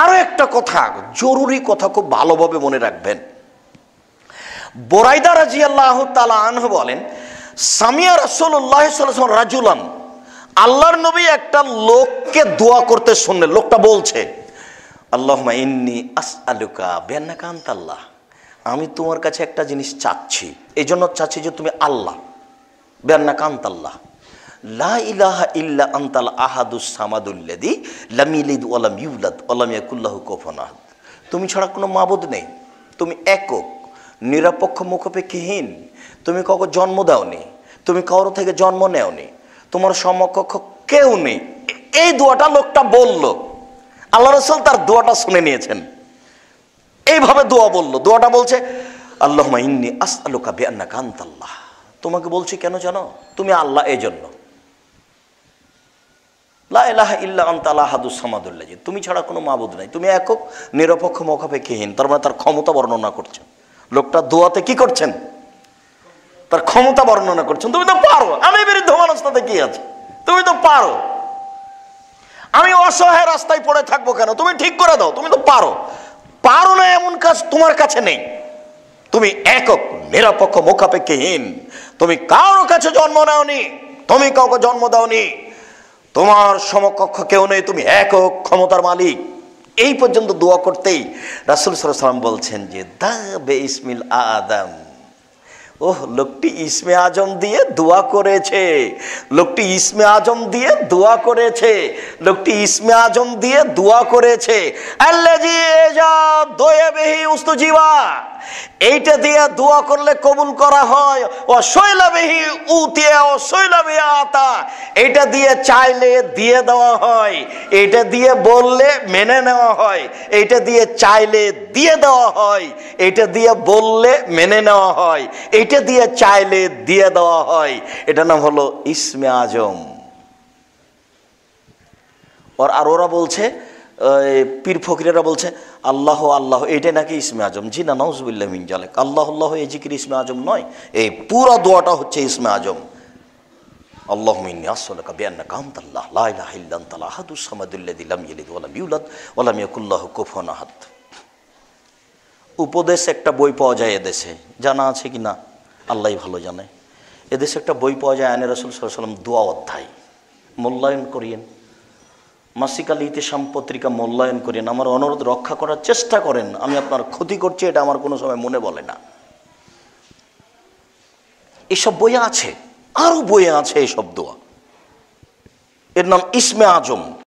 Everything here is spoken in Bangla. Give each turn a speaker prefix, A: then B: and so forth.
A: আরো একটা কথা জরুরি কথা খুব ভালোভাবে মনে রাখবেন বোরাইদা রাজি আল্লাহ আনহ বলেন সামিয়া রসোল্লাহ রাজুলাম আল্লাহর নবী একটা লোককে দোয়া করতে শুনলেন লোকটা বলছে আল্লাহ ইন্নি আস আলুকা বেন্নাকান্ত আল্লাহ আমি তোমার কাছে একটা জিনিস চাচ্ছি এই জন্য চাচ্ছি যে তুমি আল্লাহ বেন্নাকান্ত আল্লাহ লা ইলাহা ইল্লা আন্তাল আহাদুস সামাদুল্লাদি লামিলিদ ওলাম ইউলাদ ওলাম ইয়াকুল্লাহ কফন আহাদ তুমি ছাড়া কোনো মাবুদ নেই তুমি একক নিরপেক্ষ মুখপেক্ষীহীন তুমি কাউকে জন্ম দাওনি তুমি কারো থেকে জন্ম নেওনি তোমার সমকক্ষ কেউ নেই এই দোয়াটা লোকটা বলল আল্লাহ রসুল তার দোয়াটা শুনে নিয়েছেন এইভাবে দোয়া বলল দোয়াটা বলছে আল্লাহ ইন্নি আস আলুকা বেআনা কান্তাল্লাহ তোমাকে বলছি কেন জানো তুমি আল্লাহ এই জন্য লাহা তুমি ছাড়া কোনো মাবুদ নাই তুমি একক নিরপেক্ষ মুখাপেক্ষিহীন তার মানে তার ক্ষমতা বর্ণনা করছেন লোকটা দোয়াতে কি করছেন তার ক্ষমতা বর্ণনা করছেন তুমি তো পারো আমি বিরুদ্ধ মানুষ তাতে কি আছে তুমি তো পারো আমি অসহায় রাস্তায় পড়ে থাকবো কেন তুমি ঠিক করে দাও তুমি তো পারো পারো না এমন কাজ তোমার কাছে নেই তুমি একক নিরপেক্ষ মুখাপেক্ষহীন তুমি কারোর কাছে জন্ম নেওনি তুমি কাউকে জন্ম দাওনি তোমার সমকক্ষ কেউ নেই তুমি একক ক্ষমতার মালিক এই পর্যন্ত দোয়া করতেই রাসুল সাল্লাম বলছেন যে দা বে ইসমিল আদম ওহ লোকটি ইসমে আজম দিয়ে দোয়া করেছে লোকটি ইসমে আজম দিয়ে দোয়া করেছে লোকটি ইসমে আজম দিয়ে দোয়া করেছে আল্লাহ দোয়ে বেহি উস্তু জীবা এইটা দিয়া দোয়া করলে কবুল করা হয় ও শৈলবিহি উতিয়া শৈলবি আতা এটা দিয়ে চাইলে দিয়ে দেওয়া হয় এটা দিয়ে বললে মেনে নেওয়া হয় এটা দিয়ে চাইলে দিয়ে দেওয়া হয় এটা দিয়ে বললে মেনে নেওয়া হয় এটা দিয়ে চাইলে দিয়ে দেওয়া হয় এটা নাম হলো ইসমে আজম ওর আর ওরা বলছে পীর ফকিরেরা বলছে আল্লাহ আল্লাহ এটা নাকি ইসমে আজম জি না নজবুল্লাহ মিন জালেক আল্লাহ আল্লাহ এই জিকির ইসমে আজম নয় এই পুরা দোয়াটা হচ্ছে ইসমে আজম আল্লাহ দিলাম ওলাম আহাত উপদেশ একটা বই পাওয়া যায় এদেশে জানা আছে কি না আল্লাহ ভালো জানে এদেশে একটা বই পাওয়া যায় আনে রসুল সাল্লাম দোয়া অধ্যায় মূল্যায়ন করিয়েন মাসিকাল ইতিসাম পত্রিকা মূল্যায়ন করেন আমার অনুরোধ রক্ষা করার চেষ্টা করেন আমি আপনার ক্ষতি করছি এটা আমার কোনো সময় মনে বলে না এসব বইয়ে আছে আরও বইয়ে আছে এসব দোয়া এর নাম ইসমে আজম